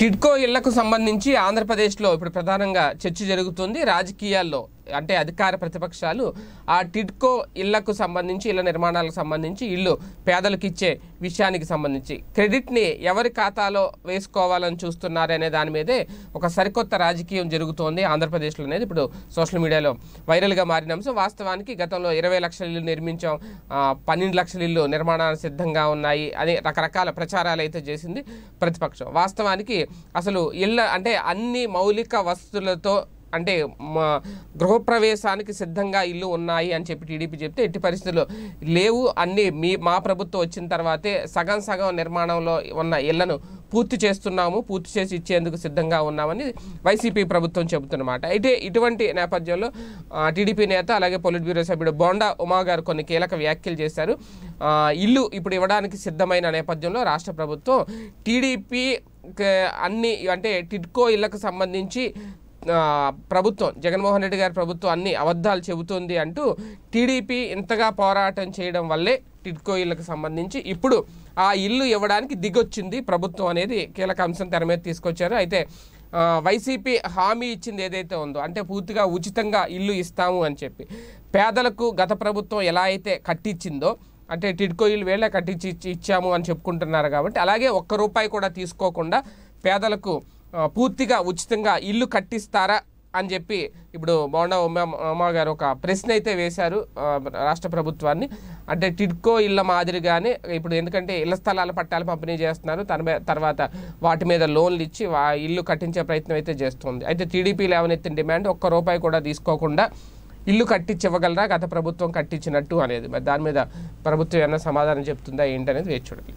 టిడ్కో ఇళ్లకు సంబంధించి ఆంధ్రప్రదేశ్లో ఇప్పుడు ప్రధానంగా చర్చ జరుగుతుంది రాజకీయాల్లో అంటే అధికార ప్రతిపక్షాలు ఆ టిడ్కో ఇళ్లకు సంబంధించి ఇళ్ల నిర్మాణాలకు సంబంధించి ఇల్లు పేదలకు ఇచ్చే విషయానికి సంబంధించి క్రెడిట్ని ఎవరి ఖాతాలో వేసుకోవాలని చూస్తున్నారనే దాని మీదే ఒక సరికొత్త రాజకీయం జరుగుతోంది ఆంధ్రప్రదేశ్లో అనేది ఇప్పుడు సోషల్ మీడియాలో వైరల్గా మారిన అంశం వాస్తవానికి గతంలో ఇరవై లక్షల ఇల్లు నిర్మించాం పన్నెండు లక్షల ఇల్లు నిర్మాణానికి సిద్ధంగా ఉన్నాయి అని రకరకాల ప్రచారాలు అయితే చేసింది ప్రతిపక్షం వాస్తవానికి అసలు ఇళ్ళ అంటే అన్ని మౌలిక వస్తువులతో అంటే మా గృహప్రవేశానికి సిద్ధంగా ఇల్లు ఉన్నాయి అని చెప్పి టీడీపీ చెప్తే ఎట్టి పరిస్థితులు లేవు అన్నీ మీ మా ప్రభుత్వం వచ్చిన తర్వాతే సగం సగం నిర్మాణంలో ఉన్న ఇళ్లను పూర్తి చేస్తున్నాము పూర్తి చేసి ఇచ్చేందుకు సిద్ధంగా ఉన్నామని వైసీపీ ప్రభుత్వం చెబుతున్నమాట అయితే ఇటువంటి నేపథ్యంలో టీడీపీ నేత అలాగే పొలిట్ బ్యూరో సభ్యుడు బోండా ఉమా గారు కొన్ని కీలక వ్యాఖ్యలు చేశారు ఇల్లు ఇప్పుడు ఇవ్వడానికి సిద్ధమైన నేపథ్యంలో రాష్ట్ర ప్రభుత్వం టీడీపీ అన్ని అంటే టిడ్కో ఇళ్లకు సంబంధించి ప్రభుత్వం జగన్మోహన్ రెడ్డి గారి ప్రభుత్వం అన్ని అబద్ధాలు చెబుతుంది అంటూ టీడీపీ ఇంతగా పోరాటం చేయడం వల్లే టిడ్కో సంబంధించి ఇప్పుడు ఆ ఇల్లు ఇవ్వడానికి దిగొచ్చింది ప్రభుత్వం అనేది కీలక అంశం తెర మీద తీసుకొచ్చారు అయితే వైసీపీ హామీ ఇచ్చింది ఏదైతే ఉందో అంటే పూర్తిగా ఉచితంగా ఇల్లు ఇస్తాము అని చెప్పి పేదలకు గత ప్రభుత్వం ఎలా అయితే కట్టించిందో అంటే టిడ్కో ఇల్లు వేళ కట్టించి ఇచ్చాము అని చెప్పుకుంటున్నారు కాబట్టి అలాగే ఒక్క రూపాయి కూడా తీసుకోకుండా పేదలకు పూర్తిగా ఉచితంగా ఇల్లు కట్టిస్తారా అని చెప్పి ఇప్పుడు బోండా ఉమా గారు ఒక ప్రశ్న అయితే వేశారు రాష్ట్ర ప్రభుత్వాన్ని అంటే టిడ్కో ఇళ్ళ మాదిరిగానే ఇప్పుడు ఎందుకంటే ఇళ్ల స్థలాల పట్టాలు పంపిణీ చేస్తున్నారు తన తర్వాత వాటి మీద లోన్లు ఇచ్చి ఇల్లు కట్టించే ప్రయత్నం అయితే చేస్తుంది అయితే టీడీపీ లేవనెత్తిన డిమాండ్ ఒక్క రూపాయి కూడా తీసుకోకుండా ఇల్లు కట్టించివ్వగలరా గత ప్రభుత్వం కట్టించినట్టు అనేది మరి దాని మీద ప్రభుత్వం ఏమైనా సమాధానం చెప్తుందా ఏంటనేది వేచి చూడాలి